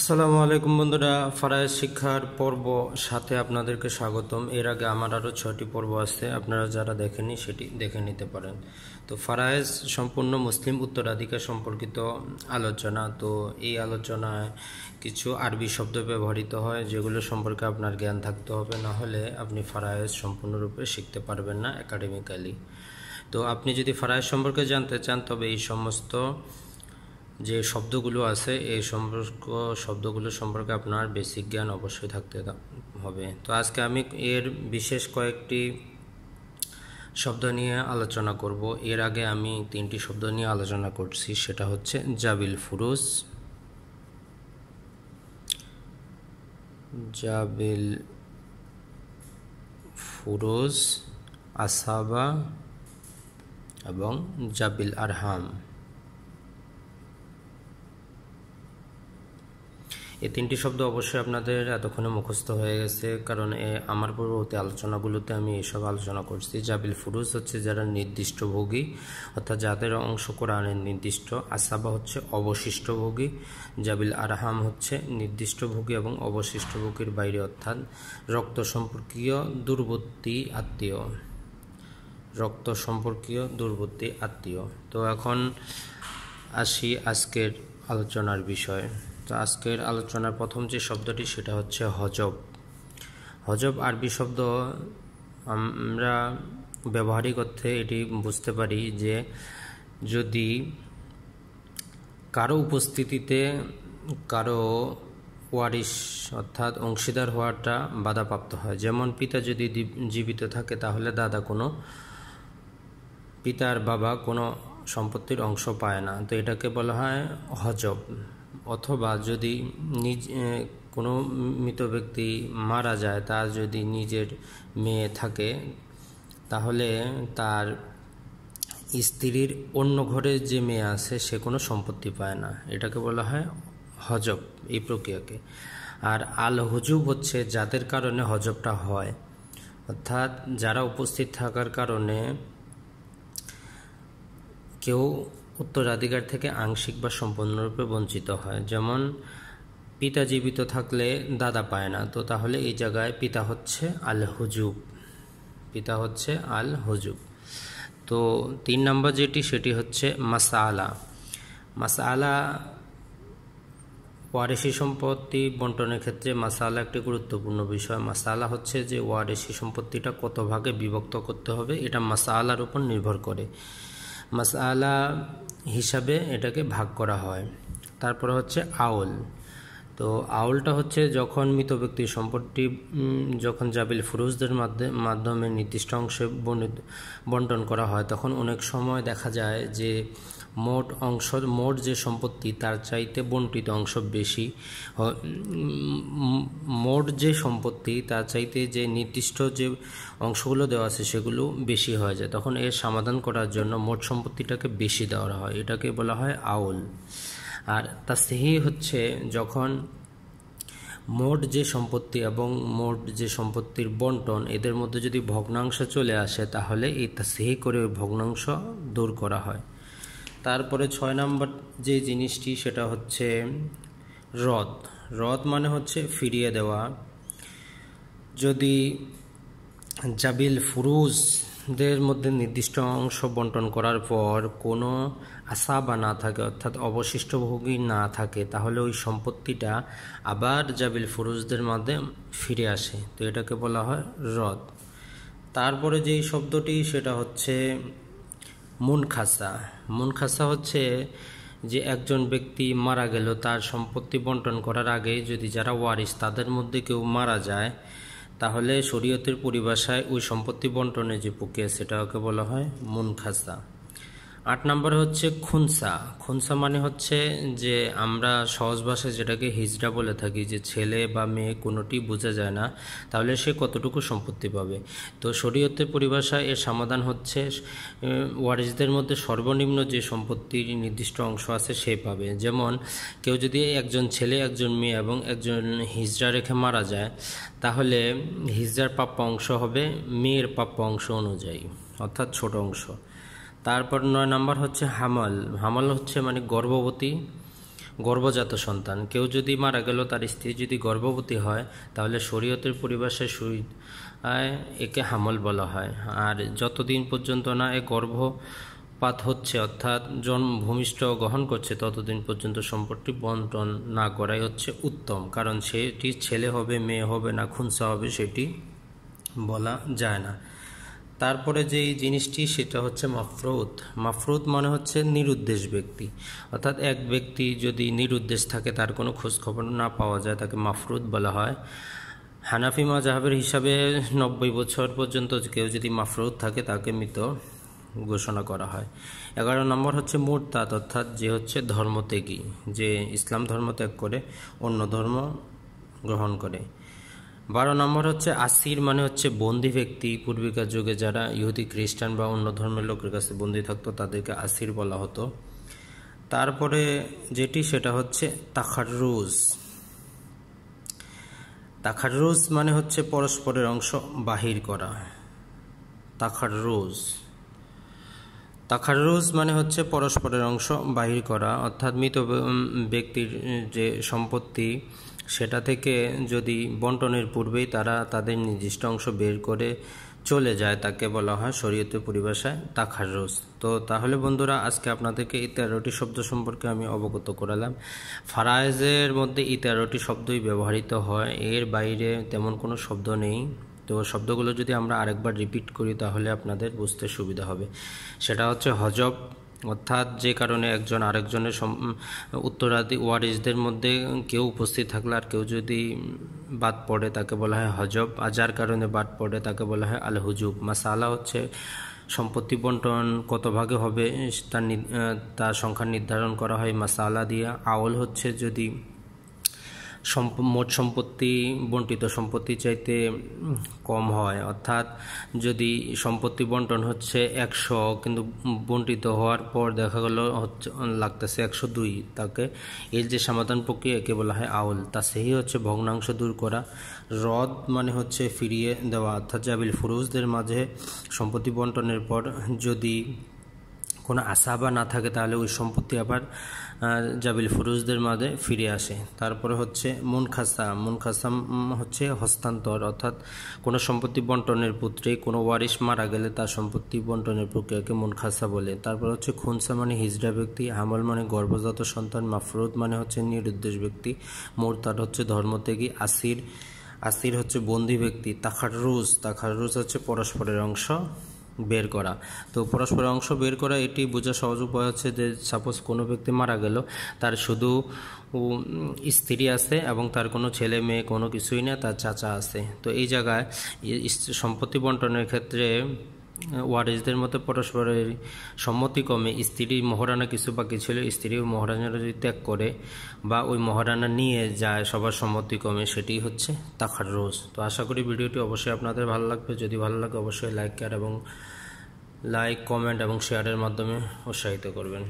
আসসালামু আলাইকুম বন্ধুরা ফারায় শিক্ষার পর্ব সাথে আপনাদেরকে স্বাগতম এর আগে আমার আরও ছয়টি পর্ব আছে আপনারা যারা দেখেনি সেটি দেখে নিতে পারেন তো ফারায়েজ সম্পূর্ণ মুসলিম উত্তরাধিকার সম্পর্কিত আলোচনা তো এই আলোচনায় কিছু আরবি শব্দ ব্যবহৃত হয় যেগুলো সম্পর্কে আপনার জ্ঞান থাকতে হবে না হলে আপনি ফারায়েজ সম্পূর্ণরূপে শিখতে পারবেন না একাডেমিক্যালি তো আপনি যদি ফারায়েজ সম্পর্কে জানতে চান তবে এই সমস্ত যে শব্দগুলো আছে এই সম্পর্ক শব্দগুলো সম্পর্কে আপনার বেসিক জ্ঞান অবশ্যই থাকতে হবে তো আজকে আমি এর বিশেষ কয়েকটি শব্দ নিয়ে আলোচনা করব এর আগে আমি তিনটি শব্দ নিয়ে আলোচনা করছি সেটা হচ্ছে জাবিল ফুরুজ জাবিল ফুরুজ আসাবা এবং জাবিল আরহাম এই তিনটি শব্দ অবশ্যই আপনাদের এতক্ষণে মুখস্থ হয়ে গেছে কারণ আমার পূর্ববর্তী আলোচনাগুলোতে আমি এসব আলোচনা করছি জাবিল ফুরুজ হচ্ছে যারা নির্দিষ্ট ভোগী অর্থাৎ যাদের অংশ কোরআনের নির্দিষ্ট আসাবা হচ্ছে অবশিষ্ট ভোগী জাবিল আরহাম হচ্ছে নির্দিষ্ট ভোগী এবং অবশিষ্ট ভোগীর বাইরে অর্থাৎ রক্ত সম্পর্কীয় দুর্বর্তী আত্মীয় রক্ত সম্পর্কীয় দুর্বর্তী আত্মীয় তো এখন আসি আজকের আলোচনার বিষয় তো আজকের আলোচনার প্রথম যে শব্দটি সেটা হচ্ছে হজব হজব আরবি শব্দ আমরা ব্যবহারিক অর্থে এটি বুঝতে পারি যে যদি কারো উপস্থিতিতে কারো ওয়ারিশ অর্থাৎ অংশীদার হওয়াটা বাধাপ্রাপ্ত হয় যেমন পিতা যদি জীবিত থাকে তাহলে দাদা কোনো পিতার বাবা কোনো সম্পত্তির অংশ পায় না তো এটাকে বলা হয় হজব অথবা যদি নিজ কোনো মৃত ব্যক্তি মারা যায় তার যদি নিজের মেয়ে থাকে তাহলে তার স্ত্রীর অন্য ঘরে যে মেয়ে আছে সে কোনো সম্পত্তি পায় না এটাকে বলা হয় হজব এই প্রক্রিয়াকে আর আল হজুব হচ্ছে যাদের কারণে হজবটা হয় অর্থাৎ যারা উপস্থিত থাকার কারণে কেউ উত্তরাধিকার থেকে আংশিক বা সম্পূর্ণরূপে বঞ্চিত হয় যেমন পিতা জীবিত থাকলে দাদা পায় না তো তাহলে এই জায়গায় পিতা হচ্ছে আল হুজুব পিতা হচ্ছে আল হুজুব তো তিন নম্বর যেটি সেটি হচ্ছে মাসালা মাসালা ওয়ারেসি সম্পত্তি বন্টনের ক্ষেত্রে মাসালা একটি গুরুত্বপূর্ণ বিষয় মাসালা হচ্ছে যে ওয়ারেসি সম্পত্তিটা কত ভাগে বিভক্ত করতে হবে এটা মাসালার উপর নির্ভর করে মশালা হিসাবে এটাকে ভাগ করা হয় তারপরে হচ্ছে আউল তো আউলটা হচ্ছে যখন মৃত ব্যক্তির সম্পত্তি যখন জাবিল ফুরুজদের মাধ্যমে নির্দিষ্ট অংশে বন্টন করা হয় তখন অনেক সময় দেখা যায় যে মোট অংশ মোট যে সম্পত্তি তার চাইতে বন্টিত অংশ বেশি মোট যে সম্পত্তি তার চাইতে যে নির্দিষ্ট যে অংশগুলো দেওয়া আছে সেগুলো বেশি হয়ে যায় তখন এর সমাধান করার জন্য মোট সম্পত্তিটাকে বেশি দেওয়া হয় এটাকে বলা হয় আউল আর সেই হচ্ছে যখন মোট যে সম্পত্তি এবং মোট যে সম্পত্তির বন্টন এদের মধ্যে যদি ভগ্নাংশ চলে আসে তাহলে এই সেই করে ভগ্নাংশ দূর করা হয় তারপরে ছয় নম্বর যে জিনিসটি সেটা হচ্ছে রদ রদ মানে হচ্ছে ফিরিয়ে দেওয়া যদি জাবিল ফুরুজদের মধ্যে নির্দিষ্ট অংশ বন্টন করার পর কোনো বা না থাকে অর্থাৎ অবশিষ্ট ভোগী না থাকে তাহলে ওই সম্পত্তিটা আবার জাবিল ফুরুজদের মধ্যে ফিরে আসে তো এটাকে বলা হয় রদ তারপরে যেই শব্দটি সেটা হচ্ছে মুনখাসা খাসা হচ্ছে যে একজন ব্যক্তি মারা গেল তার সম্পত্তি বন্টন করার আগে যদি যারা ওয়ারিস তাদের মধ্যে কেউ মারা যায় তাহলে শরীয়তের পরিভাষায় ওই সম্পত্তি বন্টনের যে প্রক্রিয়া সেটাকে বলা হয় খাসা আট নম্বরে হচ্ছে খুনসা খুনসা মানে হচ্ছে যে আমরা সহজ ভাষায় যেটাকে হিজড়া বলে থাকি যে ছেলে বা মেয়ে কোনোটি বোঝা যায় না তাহলে সে কতটুকু সম্পত্তি পাবে তো শরীয়তের পরিভাষায় এর সমাধান হচ্ছে ওয়ারিসদের মধ্যে সর্বনিম্ন যে সম্পত্তির নির্দিষ্ট অংশ আছে সে পাবে যেমন কেউ যদি একজন ছেলে একজন মেয়ে এবং একজন হিজড়া রেখে মারা যায় তাহলে হিজড়ার প্রাপ্য অংশ হবে মেয়ের প্রাপ্য অংশ অনুযায়ী অর্থাৎ ছোট অংশ তারপর নয় নাম্বার হচ্ছে হামাল হামাল হচ্ছে মানে গর্ভবতী গর্ভজাত সন্তান কেউ যদি মারা গেল তার স্ত্রী যদি গর্ভবতী হয় তাহলে শরীয়তের পরিবেশে সুই একে হামল বলা হয় আর যতদিন পর্যন্ত না এ গর্ভপাত হচ্ছে অর্থাৎ জন্ম ভূমিষ্ঠ গ্রহণ করছে ততদিন পর্যন্ত সম্পত্তি বন্টন না করাই হচ্ছে উত্তম কারণ সেটি ছেলে হবে মেয়ে হবে না খুনসা হবে সেটি বলা যায় না তারপরে যেই জিনিসটি সেটা হচ্ছে মাফরুদ মাফরুদ মানে হচ্ছে নিরুদ্দেশ ব্যক্তি অর্থাৎ এক ব্যক্তি যদি নিরুদ্দেশ থাকে তার কোনো খোঁজখবর না পাওয়া যায় তাকে মাফরুদ বলা হয় হানাফি মাজাহাবের হিসাবে নব্বই বছর পর্যন্ত কেউ যদি মাফরুদ থাকে তাকে মৃত ঘোষণা করা হয় এগারো নম্বর হচ্ছে মোরতাদ অর্থাৎ যে হচ্ছে ধর্মত্যাগী যে ইসলাম ধর্ম ত্যাগ করে অন্য ধর্ম গ্রহণ করে বারো নম্বর হচ্ছে আসির মানে হচ্ছে বন্দি ব্যক্তি পূর্বিকার যুগে যারা ইহুদি খ্রিস্টান বা অন্য ধর্মের লোকের কাছে বন্দি থাকতো তাদেরকে আসির বলা হতো তারপরে যেটি সেটা হচ্ছে তাখারুজ তাখারুজ মানে হচ্ছে পরস্পরের অংশ বাহির করা তাখারুজ তাখারুজ মানে হচ্ছে পরস্পরের অংশ বাহির করা অর্থাৎ মৃত ব্যক্তির যে সম্পত্তি সেটা থেকে যদি বন্টনের পূর্বেই তারা তাদের নির্দিষ্ট অংশ বের করে চলে যায় তাকে বলা হয় শরীয়তের পরিভাষায় তাখারুস তো তাহলে বন্ধুরা আজকে আপনাদেরকে এই তেরোটি শব্দ সম্পর্কে আমি অবগত করালাম ফারায়েজের মধ্যে এই তেরোটি শব্দই ব্যবহৃত হয় এর বাইরে তেমন কোনো শব্দ নেই তো শব্দগুলো যদি আমরা আরেকবার রিপিট করি তাহলে আপনাদের বুঝতে সুবিধা হবে সেটা হচ্ছে হজব অর্থাৎ যে কারণে একজন আরেকজনের উত্তরাধি ওয়ারিসদের মধ্যে কেউ উপস্থিত থাকলে আর কেউ যদি বাদ পড়ে তাকে বলা হয় হজব আর যার কারণে বাদ পড়ে তাকে বলা হয় আল হুজুব মাসালা হচ্ছে সম্পত্তি বন্টন কত ভাগে হবে তার তার সংখ্যা নির্ধারণ করা হয় মাসালা দিয়া আওল হচ্ছে যদি মোট সম্পত্তি বন্টিত সম্পত্তি চাইতে কম হয় অর্থাৎ যদি সম্পত্তি বন্টন হচ্ছে একশো কিন্তু বন্টিত হওয়ার পর দেখা গেল হচ্ছে লাগতেছে একশো দুই তাকে এর যে সমাধান প্রক্রিয়াকে বলা হয় আউল তা সেই হচ্ছে ভগ্নাংশ দূর করা হ্রদ মানে হচ্ছে ফিরিয়ে দেওয়া অর্থাৎ জাবিল ফুরুজদের মাঝে সম্পত্তি বন্টনের পর যদি কোনো আসাবা না থাকে তাহলে ওই সম্পত্তি আবার জাবিল ফুরুজদের মাঝে ফিরে আসে তারপরে হচ্ছে মন খাসা মন খাসাম হচ্ছে হস্তান্তর অর্থাৎ কোনো সম্পত্তি বন্টনের পুত্রে কোনো ওয়ারিশ মারা গেলে তার সম্পত্তি বন্টনের প্রক্রিয়াকে মন খাসা বলে তারপর হচ্ছে খুনসা মানে হিজড়া ব্যক্তি হামল মানে গর্ভজাত সন্তান মাফরুদ মানে হচ্ছে নিরুদ্দেশ ব্যক্তি মোরতার হচ্ছে ধর্মত্যাগী আসির আসির হচ্ছে বন্দি ব্যক্তি তাখার তাখার রুজ হচ্ছে পরস্পরের অংশ বের করা তো পরস্পরের অংশ বের করা এটি বোঝা সহজ উপায় হচ্ছে যে সাপোজ কোনো ব্যক্তি মারা গেল তার শুধু স্ত্রী আছে এবং তার কোনো ছেলে মেয়ে কোনো কিছুই না তার চাচা আছে তো এই জায়গায় সম্পত্তি বন্টনের ক্ষেত্রে ওয়ারেজদের মতো পরস্পরের সম্মতি কমে স্ত্রীর মহারানা কিছু বাকি ছিল ও মহারানা যদি ত্যাগ করে বা ওই মহারানা নিয়ে যায় সবার সম্মতি কমে সেটি হচ্ছে তাখার রোজ তো আশা করি ভিডিওটি অবশ্যই আপনাদের ভালো লাগবে যদি ভালো লাগে অবশ্যই লাইক কেয়ার এবং লাইক কমেন্ট এবং শেয়ারের মাধ্যমে উৎসাহিত করবেন